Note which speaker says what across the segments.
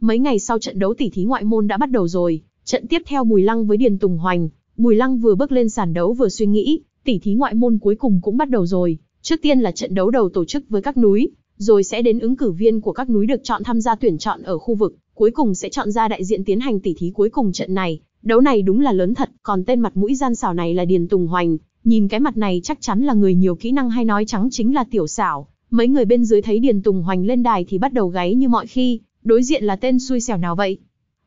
Speaker 1: Mấy ngày sau trận đấu tỷ thí ngoại môn đã bắt đầu rồi, trận tiếp theo Bùi Lăng với Điền Tùng Hoành, Bùi Lăng vừa bước lên sàn đấu vừa suy nghĩ, tỷ thí ngoại môn cuối cùng cũng bắt đầu rồi, trước tiên là trận đấu đầu tổ chức với các núi, rồi sẽ đến ứng cử viên của các núi được chọn tham gia tuyển chọn ở khu vực, cuối cùng sẽ chọn ra đại diện tiến hành tỷ thí cuối cùng trận này, đấu này đúng là lớn thật, còn tên mặt mũi gian xảo này là Điền Tùng Hoành, nhìn cái mặt này chắc chắn là người nhiều kỹ năng hay nói trắng chính là tiểu xảo, mấy người bên dưới thấy Điền Tùng Hoành lên đài thì bắt đầu gáy như mọi khi, đối diện là tên xui xẻo nào vậy?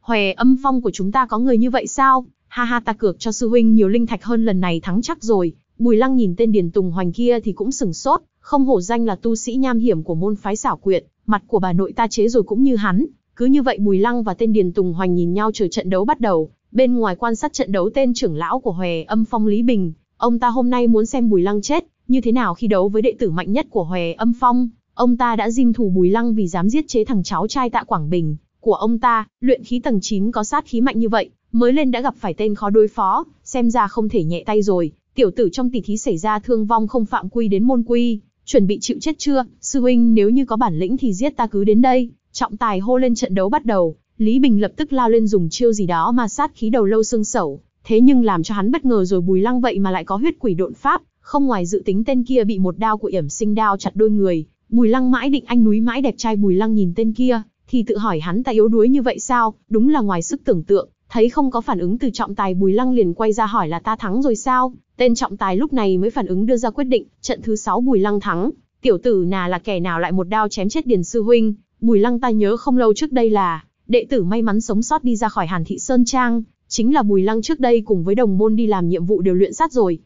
Speaker 1: Hòe âm phong của chúng ta có người như vậy sao? Ha ha ta cược cho sư huynh nhiều linh thạch hơn lần này thắng chắc rồi. Bùi lăng nhìn tên Điền Tùng Hoành kia thì cũng sừng sốt, không hổ danh là tu sĩ nham hiểm của môn phái xảo quyệt, mặt của bà nội ta chế rồi cũng như hắn. Cứ như vậy Bùi Lăng và tên Điền Tùng Hoành nhìn nhau chờ trận đấu bắt đầu, bên ngoài quan sát trận đấu tên trưởng lão của Hòe âm phong Lý Bình, ông ta hôm nay muốn xem Bùi Lăng chết, như thế nào khi đấu với đệ tử mạnh nhất của Hòe âm phong. Ông ta đã dìm thủ Bùi Lăng vì dám giết chế thằng cháu trai Tạ Quảng Bình của ông ta, luyện khí tầng 9 có sát khí mạnh như vậy, mới lên đã gặp phải tên khó đối phó, xem ra không thể nhẹ tay rồi. Tiểu tử trong tỷ thí xảy ra thương vong không phạm quy đến môn quy, chuẩn bị chịu chết chưa? Sư huynh nếu như có bản lĩnh thì giết ta cứ đến đây. Trọng tài hô lên trận đấu bắt đầu, Lý Bình lập tức lao lên dùng chiêu gì đó mà sát khí đầu lâu xương sẩu, thế nhưng làm cho hắn bất ngờ rồi Bùi Lăng vậy mà lại có huyết quỷ độn pháp, không ngoài dự tính tên kia bị một đao của yểm sinh đao chặt đôi người, Bùi Lăng mãi định anh núi mãi đẹp trai Bùi Lăng nhìn tên kia, thì tự hỏi hắn ta yếu đuối như vậy sao, đúng là ngoài sức tưởng tượng, thấy không có phản ứng từ trọng tài Bùi Lăng liền quay ra hỏi là ta thắng rồi sao, tên trọng tài lúc này mới phản ứng đưa ra quyết định, trận thứ 6 Bùi Lăng thắng, tiểu tử nà là kẻ nào lại một đao chém chết Điền Sư Huynh, Bùi Lăng ta nhớ không lâu trước đây là, đệ tử may mắn sống sót đi ra khỏi Hàn Thị Sơn Trang, chính là Bùi Lăng trước đây cùng với đồng môn đi làm nhiệm vụ đều luyện sát rồi.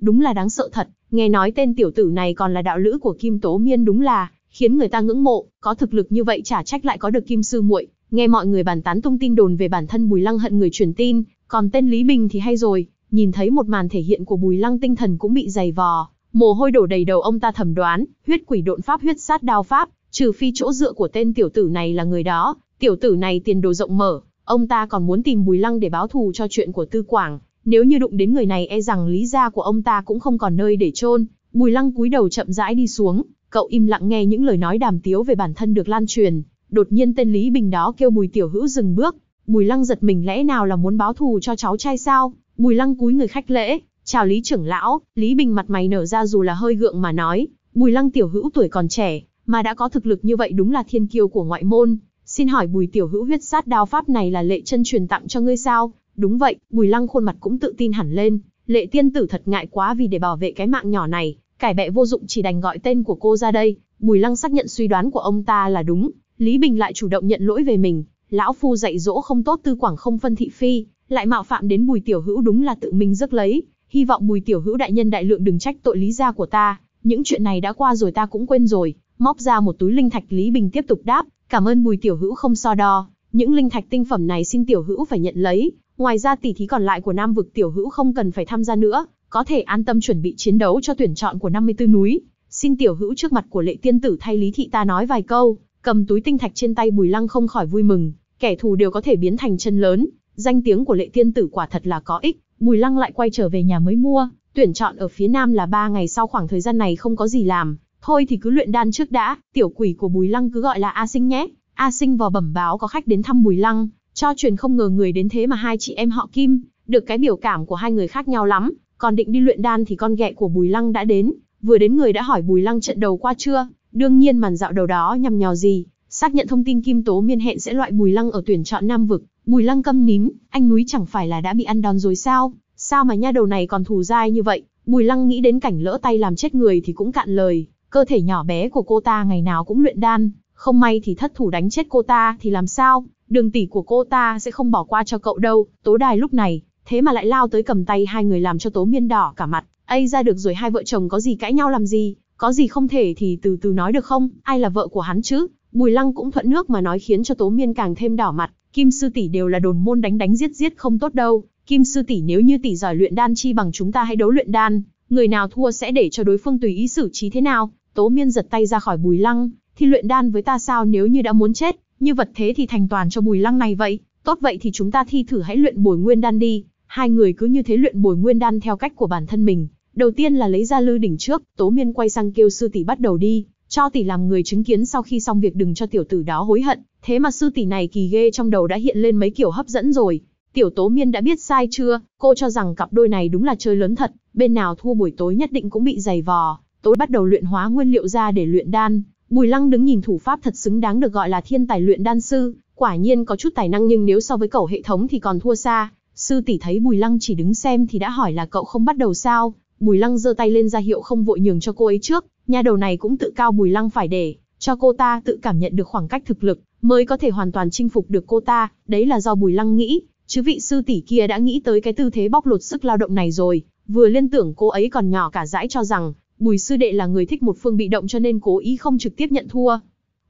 Speaker 1: Đúng là đáng sợ thật, Nghe nói tên tiểu tử này còn là đạo lữ của Kim Tố Miên đúng là khiến người ta ngưỡng mộ, có thực lực như vậy chả trách lại có được Kim sư muội. Nghe mọi người bàn tán thông tin đồn về bản thân Bùi Lăng hận người truyền tin, còn tên Lý Bình thì hay rồi, nhìn thấy một màn thể hiện của Bùi Lăng tinh thần cũng bị dày vò, mồ hôi đổ đầy đầu ông ta thầm đoán, huyết quỷ độn pháp huyết sát đao pháp, trừ phi chỗ dựa của tên tiểu tử này là người đó, tiểu tử này tiền đồ rộng mở, ông ta còn muốn tìm Bùi Lăng để báo thù cho chuyện của Tư Quảng, nếu như đụng đến người này e rằng lý gia của ông ta cũng không còn nơi để chôn. Bùi lăng cúi đầu chậm rãi đi xuống, cậu im lặng nghe những lời nói đàm tiếu về bản thân được lan truyền. Đột nhiên tên Lý Bình đó kêu Bùi Tiểu Hữu dừng bước. Bùi lăng giật mình lẽ nào là muốn báo thù cho cháu trai sao? Bùi lăng cúi người khách lễ, chào Lý trưởng lão, Lý Bình mặt mày nở ra dù là hơi gượng mà nói. Bùi lăng Tiểu Hữu tuổi còn trẻ, mà đã có thực lực như vậy đúng là thiên kiêu của ngoại môn. Xin hỏi Bùi Tiểu Hữu huyết sát đao pháp này là lệ chân truyền tặng cho ngươi sao? Đúng vậy, Bùi Lăng khuôn mặt cũng tự tin hẳn lên, lệ tiên tử thật ngại quá vì để bảo vệ cái mạng nhỏ này, cải bệ vô dụng chỉ đành gọi tên của cô ra đây. Bùi Lăng xác nhận suy đoán của ông ta là đúng, Lý Bình lại chủ động nhận lỗi về mình. Lão Phu dạy dỗ không tốt tư quảng không phân thị phi, lại mạo phạm đến bùi tiểu hữu đúng là tự mình rước lấy. Hy vọng bùi tiểu hữu đại nhân đại lượng đừng trách tội lý gia của ta, những chuyện này đã qua rồi ta cũng quên rồi. Móc ra một túi linh thạch Lý Bình tiếp tục đáp, cảm ơn bùi tiểu hữu không so đo, những linh thạch tinh phẩm này xin tiểu hữu phải nhận lấy, Ngoài ra tỷ thí còn lại của Nam vực tiểu hữu không cần phải tham gia nữa, có thể an tâm chuẩn bị chiến đấu cho tuyển chọn của 54 núi. Xin tiểu hữu trước mặt của lệ tiên tử thay lý thị ta nói vài câu, cầm túi tinh thạch trên tay Bùi Lăng không khỏi vui mừng, kẻ thù đều có thể biến thành chân lớn, danh tiếng của lệ tiên tử quả thật là có ích, Bùi Lăng lại quay trở về nhà mới mua, tuyển chọn ở phía Nam là 3 ngày sau khoảng thời gian này không có gì làm, thôi thì cứ luyện đan trước đã, tiểu quỷ của Bùi Lăng cứ gọi là A Sinh nhé. A Sinh vò bẩm báo có khách đến thăm Bùi Lăng, cho truyền không ngờ người đến thế mà hai chị em họ Kim, được cái biểu cảm của hai người khác nhau lắm, còn định đi luyện đan thì con ghẹ của Bùi Lăng đã đến, vừa đến người đã hỏi Bùi Lăng trận đầu qua chưa, đương nhiên màn dạo đầu đó nhằm nhò gì, xác nhận thông tin Kim Tố Miên hẹn sẽ loại Bùi Lăng ở tuyển chọn Nam vực, Bùi Lăng câm nín, anh núi chẳng phải là đã bị ăn đòn rồi sao, sao mà nha đầu này còn thù dai như vậy, Bùi Lăng nghĩ đến cảnh lỡ tay làm chết người thì cũng cạn lời, cơ thể nhỏ bé của cô ta ngày nào cũng luyện đan, không may thì thất thủ đánh chết cô ta thì làm sao, đường tỷ của cô ta sẽ không bỏ qua cho cậu đâu, tố đài lúc này, thế mà lại lao tới cầm tay hai người làm cho tố miên đỏ cả mặt, ây ra được rồi hai vợ chồng có gì cãi nhau làm gì, có gì không thể thì từ từ nói được không, ai là vợ của hắn chứ, bùi lăng cũng thuận nước mà nói khiến cho tố miên càng thêm đỏ mặt, kim sư tỷ đều là đồn môn đánh đánh giết giết không tốt đâu, kim sư tỷ nếu như tỷ giỏi luyện đan chi bằng chúng ta hãy đấu luyện đan, người nào thua sẽ để cho đối phương tùy ý xử trí thế nào, tố miên giật tay ra khỏi bùi lăng, thì luyện đan với ta sao nếu như đã muốn chết, như vật thế thì thành toàn cho bùi lăng này vậy, tốt vậy thì chúng ta thi thử hãy luyện bồi nguyên đan đi, hai người cứ như thế luyện bồi nguyên đan theo cách của bản thân mình, đầu tiên là lấy ra lư đỉnh trước, tố miên quay sang kêu sư tỷ bắt đầu đi, cho tỷ làm người chứng kiến sau khi xong việc đừng cho tiểu tử đó hối hận, thế mà sư tỷ này kỳ ghê trong đầu đã hiện lên mấy kiểu hấp dẫn rồi. Tiểu Tố Miên đã biết sai chưa, cô cho rằng cặp đôi này đúng là chơi lớn thật, bên nào thua buổi tối nhất định cũng bị giày vò, tối bắt đầu luyện hóa nguyên liệu ra để luyện đan, Bùi Lăng đứng nhìn thủ pháp thật xứng đáng được gọi là thiên tài luyện đan sư, quả nhiên có chút tài năng nhưng nếu so với cậu hệ thống thì còn thua xa. Sư tỷ thấy Bùi Lăng chỉ đứng xem thì đã hỏi là cậu không bắt đầu sao? Bùi Lăng giơ tay lên ra hiệu không vội nhường cho cô ấy trước, nhà đầu này cũng tự cao Bùi Lăng phải để cho cô ta tự cảm nhận được khoảng cách thực lực mới có thể hoàn toàn chinh phục được cô ta, đấy là do Bùi Lăng nghĩ, chứ vị sư tỷ kia đã nghĩ tới cái tư thế bóc lột sức lao động này rồi, vừa liên tưởng cô ấy còn nhỏ cả dãi cho rằng Bùi sư đệ là người thích một phương bị động cho nên cố ý không trực tiếp nhận thua.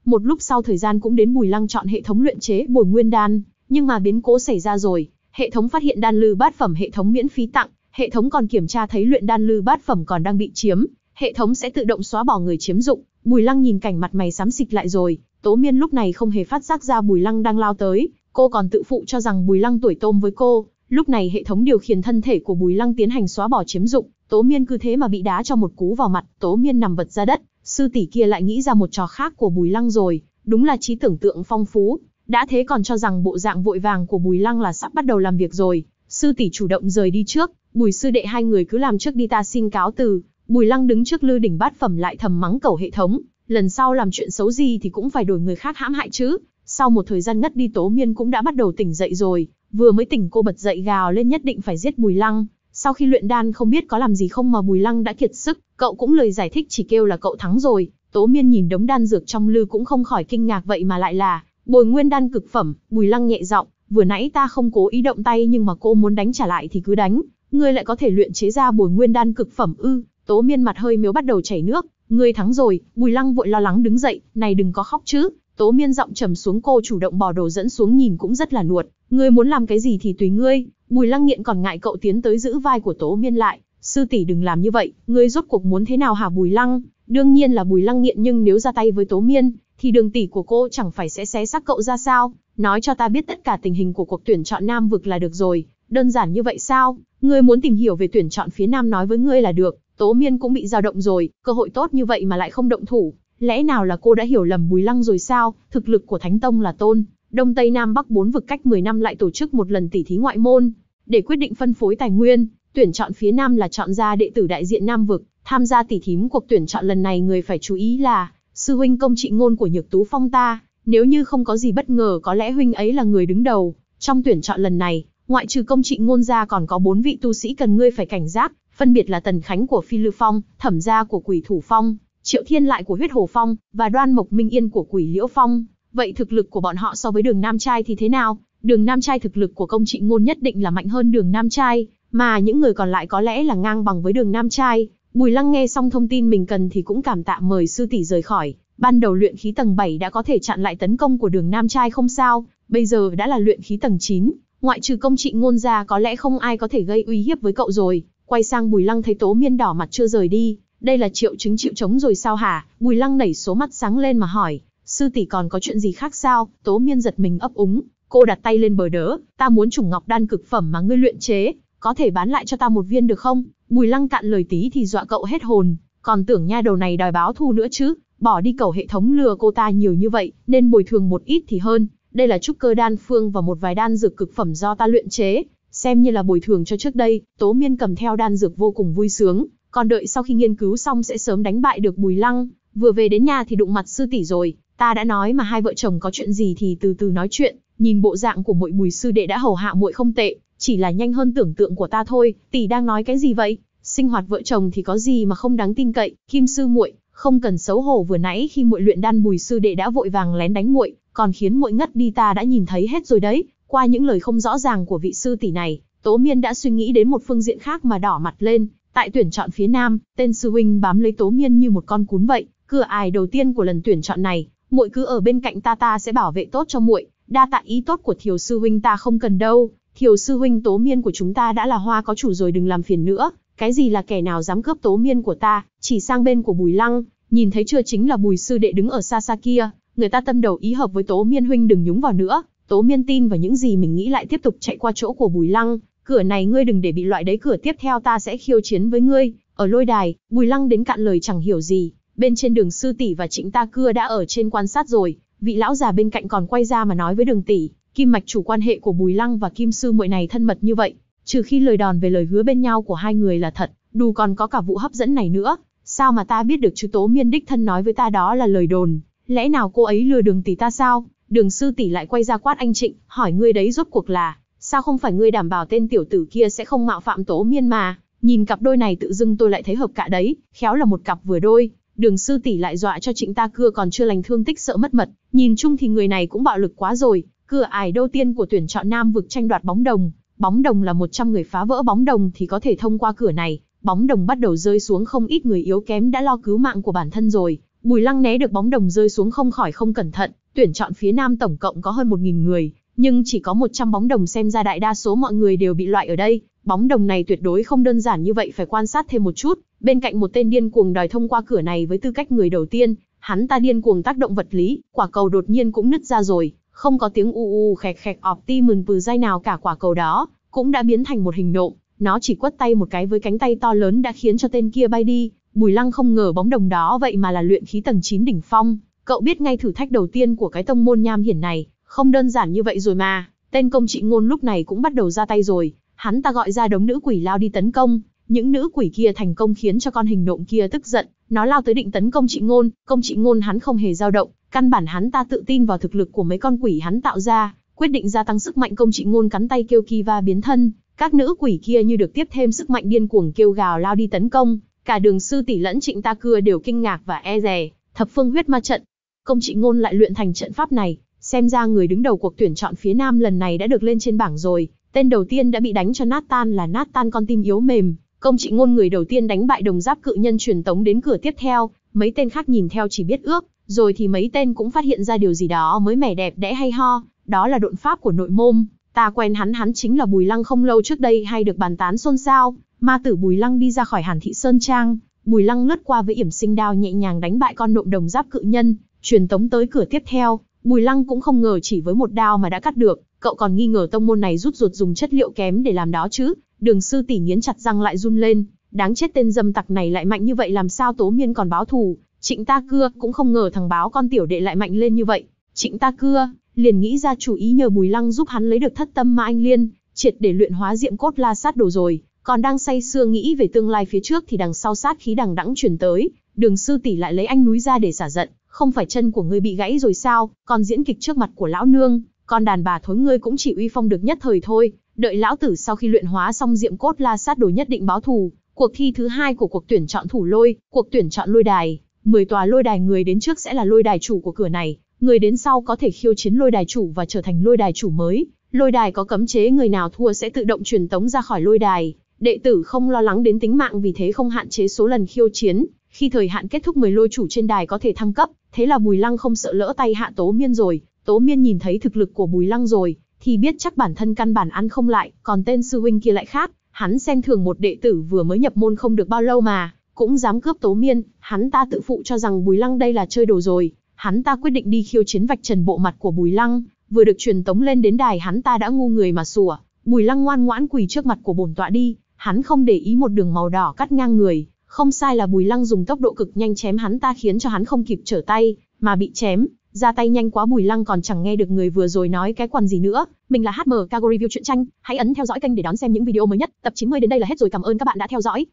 Speaker 1: Một lúc sau thời gian cũng đến Bùi Lăng chọn hệ thống luyện chế Bồi Nguyên đan, nhưng mà biến cố xảy ra rồi, hệ thống phát hiện đan lư bát phẩm hệ thống miễn phí tặng, hệ thống còn kiểm tra thấy luyện đan lư bát phẩm còn đang bị chiếm, hệ thống sẽ tự động xóa bỏ người chiếm dụng. Bùi Lăng nhìn cảnh mặt mày xám xịt lại rồi, Tố Miên lúc này không hề phát giác ra Bùi Lăng đang lao tới, cô còn tự phụ cho rằng Bùi Lăng tuổi tôm với cô, lúc này hệ thống điều khiển thân thể của Bùi Lăng tiến hành xóa bỏ chiếm dụng, Tố Miên cứ thế mà bị đá cho một cú vào mặt, Tố Miên nằm vật ra đất, sư tỷ kia lại nghĩ ra một trò khác của Bùi Lăng rồi, đúng là trí tưởng tượng phong phú, đã thế còn cho rằng bộ dạng vội vàng của Bùi Lăng là sắp bắt đầu làm việc rồi, sư tỷ chủ động rời đi trước, Bùi sư đệ hai người cứ làm trước đi ta xin cáo từ, Bùi Lăng đứng trước lư đỉnh bát phẩm lại thầm mắng cầu hệ thống, lần sau làm chuyện xấu gì thì cũng phải đổi người khác hãm hại chứ. Sau một thời gian ngất đi Tố Miên cũng đã bắt đầu tỉnh dậy rồi, vừa mới tỉnh cô bật dậy gào lên nhất định phải giết Bùi Lăng, sau khi luyện đan không biết có làm gì không mà Bùi Lăng đã kiệt sức, cậu cũng lời giải thích chỉ kêu là cậu thắng rồi. Tố Miên nhìn đống đan dược trong lư cũng không khỏi kinh ngạc vậy mà lại là bồi nguyên đan cực phẩm, Bùi Lăng nhẹ giọng, vừa nãy ta không cố ý động tay nhưng mà cô muốn đánh trả lại thì cứ đánh, ngươi lại có thể luyện chế ra bồi nguyên đan cực phẩm ư? Tố Miên mặt hơi miếu bắt đầu chảy nước, ngươi thắng rồi, Bùi Lăng vội lo lắng đứng dậy, này đừng có khóc chứ. Tố Miên giọng trầm xuống cô chủ động bỏ đồ dẫn xuống nhìn cũng rất là nuột, ngươi muốn làm cái gì thì tùy ngươi, Bùi Lăng Nghiện còn ngại cậu tiến tới giữ vai của Tố Miên lại, "Sư tỷ đừng làm như vậy, ngươi rốt cuộc muốn thế nào hả Bùi Lăng?" Đương nhiên là Bùi Lăng Nghiện nhưng nếu ra tay với Tố Miên, thì đường tỷ của cô chẳng phải sẽ xé xác cậu ra sao? Nói cho ta biết tất cả tình hình của cuộc tuyển chọn nam vực là được rồi, đơn giản như vậy sao? Ngươi muốn tìm hiểu về tuyển chọn phía nam nói với ngươi là được, Tố Miên cũng bị dao động rồi, cơ hội tốt như vậy mà lại không động thủ, lẽ nào là cô đã hiểu lầm Bùi Lăng rồi sao? Thực lực của Thánh Tông là tôn Đông Tây Nam Bắc bốn vực cách 10 năm lại tổ chức một lần tỷ thí ngoại môn, để quyết định phân phối tài nguyên, tuyển chọn phía Nam là chọn ra đệ tử đại diện Nam vực, tham gia tỷ thím cuộc tuyển chọn lần này người phải chú ý là sư huynh công trị ngôn của Nhược Tú Phong ta, nếu như không có gì bất ngờ có lẽ huynh ấy là người đứng đầu. Trong tuyển chọn lần này, ngoại trừ công trị ngôn ra còn có bốn vị tu sĩ cần ngươi phải cảnh giác, phân biệt là Tần Khánh của Phi Lư Phong, Thẩm gia của Quỷ Thủ Phong, Triệu Thiên lại của Huyết Hồ Phong và Đoan Mộc Minh Yên của Quỷ Liễu Phong. Vậy thực lực của bọn họ so với đường nam trai thì thế nào? Đường nam trai thực lực của công trị ngôn nhất định là mạnh hơn đường nam trai, mà những người còn lại có lẽ là ngang bằng với đường nam trai. Bùi lăng nghe xong thông tin mình cần thì cũng cảm tạ mời sư tỷ rời khỏi. Ban đầu luyện khí tầng 7 đã có thể chặn lại tấn công của đường nam trai không sao, bây giờ đã là luyện khí tầng 9. Ngoại trừ công trị ngôn ra có lẽ không ai có thể gây uy hiếp với cậu rồi. Quay sang bùi lăng thấy tố miên đỏ mặt chưa rời đi, đây là triệu chứng chịu chống rồi sao hả? Bùi lăng nảy số mắt sáng lên mà hỏi, sư tỷ còn có chuyện gì khác sao? Tố Miên giật mình ấp úng, cô đặt tay lên bờ đỡ, ta muốn trùng ngọc đan cực phẩm mà ngươi luyện chế, có thể bán lại cho ta một viên được không? Bùi Lăng cạn lời tí thì dọa cậu hết hồn, còn tưởng nha đầu này đòi báo thù nữa chứ, bỏ đi cầu hệ thống lừa cô ta nhiều như vậy, nên bồi thường một ít thì hơn. Đây là trúc cơ đan phương và một vài đan dược cực phẩm do ta luyện chế, xem như là bồi thường cho trước đây, Tố Miên cầm theo đan dược vô cùng vui sướng, còn đợi sau khi nghiên cứu xong sẽ sớm đánh bại được Bùi Lăng, vừa về đến nhà thì đụng mặt sư tỷ rồi, Ta đã nói mà hai vợ chồng có chuyện gì thì từ từ nói chuyện, nhìn bộ dạng của muội Bùi sư đệ đã hầu hạ muội không tệ, chỉ là nhanh hơn tưởng tượng của ta thôi, tỷ đang nói cái gì vậy? Sinh hoạt vợ chồng thì có gì mà không đáng tin cậy, Kim sư muội, không cần xấu hổ vừa nãy khi muội luyện đan Bùi sư đệ đã vội vàng lén đánh muội, còn khiến muội ngất đi ta đã nhìn thấy hết rồi đấy. Qua những lời không rõ ràng của vị sư tỷ này, Tố Miên đã suy nghĩ đến một phương diện khác mà đỏ mặt lên, tại tuyển chọn phía Nam, tên sư huynh bám lấy Tố Miên như một con cún vậy, cửa ải đầu tiên của lần tuyển chọn này, muội cứ ở bên cạnh ta ta sẽ bảo vệ tốt cho muội, đa tạ ý tốt của Thiều sư huynh ta không cần đâu, Thiều sư huynh Tố Miên của chúng ta đã là hoa có chủ rồi đừng làm phiền nữa, cái gì là kẻ nào dám cướp Tố Miên của ta, chỉ sang bên của Bùi Lăng, nhìn thấy chưa chính là Bùi sư đệ đứng ở xa xa kia, người ta tâm đầu ý hợp với Tố Miên huynh đừng nhúng vào nữa, Tố Miên tin vào những gì mình nghĩ lại tiếp tục chạy qua chỗ của Bùi Lăng, cửa này ngươi đừng để bị loại đấy cửa tiếp theo ta sẽ khiêu chiến với ngươi, ở lôi đài, Bùi Lăng đến cạn lời chẳng hiểu gì, bên trên đường sư tỷ và trịnh ta cưa đã ở trên quan sát rồi, vị lão già bên cạnh còn quay ra mà nói với đường tỷ, kim mạch chủ quan hệ của Bùi Lăng và kim sư muội này thân mật như vậy, trừ khi lời đòn về lời hứa bên nhau của hai người là thật, đủ còn có cả vụ hấp dẫn này nữa, sao mà ta biết được chú Tố Miên đích thân nói với ta đó là lời đồn, lẽ nào cô ấy lừa đường tỷ ta sao? Đường sư tỷ lại quay ra quát anh Trịnh, hỏi ngươi đấy rốt cuộc là, sao không phải ngươi đảm bảo tên tiểu tử kia sẽ không mạo phạm Tố Miên mà? Nhìn cặp đôi này tự dưng tôi lại thấy hợp cả đấy, khéo là một cặp vừa đôi đường sư tỷ lại dọa cho trịnh ta cưa còn chưa lành thương tích sợ mất mật, nhìn chung thì người này cũng bạo lực quá rồi, cửa ải đầu tiên của tuyển chọn nam vực tranh đoạt bóng đồng, bóng đồng là 100 người phá vỡ bóng đồng thì có thể thông qua cửa này, bóng đồng bắt đầu rơi xuống không ít người yếu kém đã lo cứu mạng của bản thân rồi, Bùi Lăng né được bóng đồng rơi xuống không khỏi không cẩn thận, tuyển chọn phía nam tổng cộng có hơn 1000 người, nhưng chỉ có 100 bóng đồng xem ra đại đa số mọi người đều bị loại ở đây, bóng đồng này tuyệt đối không đơn giản như vậy phải quan sát thêm một chút, bên cạnh một tên điên cuồng đòi thông qua cửa này với tư cách người đầu tiên, hắn ta điên cuồng tác động vật lý, quả cầu đột nhiên cũng nứt ra rồi, không có tiếng u u khẹt khẹt ọp ti mừng vừ dai nào cả quả cầu đó, cũng đã biến thành một hình nộm, nó chỉ quất tay một cái với cánh tay to lớn đã khiến cho tên kia bay đi, Bùi Lăng không ngờ bóng đồng đó vậy mà là luyện khí tầng 9 đỉnh phong, cậu biết ngay thử thách đầu tiên của cái tông môn nham hiển này không đơn giản như vậy rồi mà, tên công trị ngôn lúc này cũng bắt đầu ra tay rồi, hắn ta gọi ra đống nữ quỷ lao đi tấn công, những nữ quỷ kia thành công khiến cho con hình nộm kia tức giận, nó lao tới định tấn công trị ngôn, công trị ngôn hắn không hề dao động, căn bản hắn ta tự tin vào thực lực của mấy con quỷ hắn tạo ra, quyết định gia tăng sức mạnh công trị ngôn cắn tay kêu Kiva biến thân, các nữ quỷ kia như được tiếp thêm sức mạnh điên cuồng kêu gào lao đi tấn công, cả đường sư tỷ lẫn trịnh ta cưa đều kinh ngạc và e dè, thập phương huyết ma trận. Công trị ngôn lại luyện thành trận pháp này, Xem ra người đứng đầu cuộc tuyển chọn phía Nam lần này đã được lên trên bảng rồi, tên đầu tiên đã bị đánh cho nát tan là nát tan con tim yếu mềm, công trị ngôn người đầu tiên đánh bại đồng giáp cự nhân truyền tống đến cửa tiếp theo, mấy tên khác nhìn theo chỉ biết ước, rồi thì mấy tên cũng phát hiện ra điều gì đó mới mẻ đẹp đẽ hay ho, đó là độn pháp của nội môn, ta quen hắn hắn chính là Bùi Lăng không lâu trước đây hay được bàn tán xôn xao, ma tử Bùi Lăng đi ra khỏi Hàn Thị Sơn Trang, Bùi Lăng lướt qua với yểm sinh đao nhẹ nhàng đánh bại con nộm đồng giáp cự nhân, truyền tống tới cửa tiếp theo, Bùi Lăng cũng không ngờ chỉ với một đao mà đã cắt được, cậu còn nghi ngờ tông môn này rút ruột dùng chất liệu kém để làm đó chứ. Đường sư tỷ nghiến chặt răng lại run lên, đáng chết tên dâm tặc này lại mạnh như vậy làm sao Tố Miên còn báo thù. Trịnh Ta Cưa cũng không ngờ thằng báo con tiểu đệ lại mạnh lên như vậy. Trịnh Ta Cưa liền nghĩ ra chủ ý nhờ Bùi Lăng giúp hắn lấy được thất tâm ma anh liên, triệt để luyện hóa diệm cốt la sát đồ rồi. Còn đang say sưa nghĩ về tương lai phía trước thì đằng sau sát khí đằng đẵng chuyển tới, Đường sư tỷ lại lấy anh núi ra để xả giận, không phải chân của ngươi bị gãy rồi sao, còn diễn kịch trước mặt của lão nương, con đàn bà thối ngươi cũng chỉ uy phong được nhất thời thôi, đợi lão tử sau khi luyện hóa xong diệm cốt la sát đồ nhất định báo thù, cuộc thi thứ hai của cuộc tuyển chọn thủ lôi, cuộc tuyển chọn lôi đài, 10 tòa lôi đài người đến trước sẽ là lôi đài chủ của cửa này, người đến sau có thể khiêu chiến lôi đài chủ và trở thành lôi đài chủ mới, lôi đài có cấm chế người nào thua sẽ tự động truyền tống ra khỏi lôi đài, đệ tử không lo lắng đến tính mạng vì thế không hạn chế số lần khiêu chiến, khi thời hạn kết thúc mười lôi chủ trên đài có thể thăng cấp, thế là Bùi Lăng không sợ lỡ tay hạ Tố Miên rồi, Tố Miên nhìn thấy thực lực của Bùi Lăng rồi, thì biết chắc bản thân căn bản ăn không lại, còn tên sư huynh kia lại khác, hắn xem thường một đệ tử vừa mới nhập môn không được bao lâu mà, cũng dám cướp Tố Miên, hắn ta tự phụ cho rằng Bùi Lăng đây là chơi đồ rồi, hắn ta quyết định đi khiêu chiến vạch trần bộ mặt của Bùi Lăng, vừa được truyền tống lên đến đài hắn ta đã ngu người mà sủa, Bùi Lăng ngoan ngoãn quỳ trước mặt của bổn tọa đi, hắn không để ý một đường màu đỏ cắt ngang người, không sai là Bùi Lăng dùng tốc độ cực nhanh chém hắn ta khiến cho hắn không kịp trở tay, mà bị chém, ra tay nhanh quá Bùi Lăng còn chẳng nghe được người vừa rồi nói cái quần gì nữa. Mình là HM Cago Review truyện tranh, hãy ấn theo dõi kênh để đón xem những video mới nhất. Tập 90 đến đây là hết rồi, cảm ơn các bạn đã theo dõi.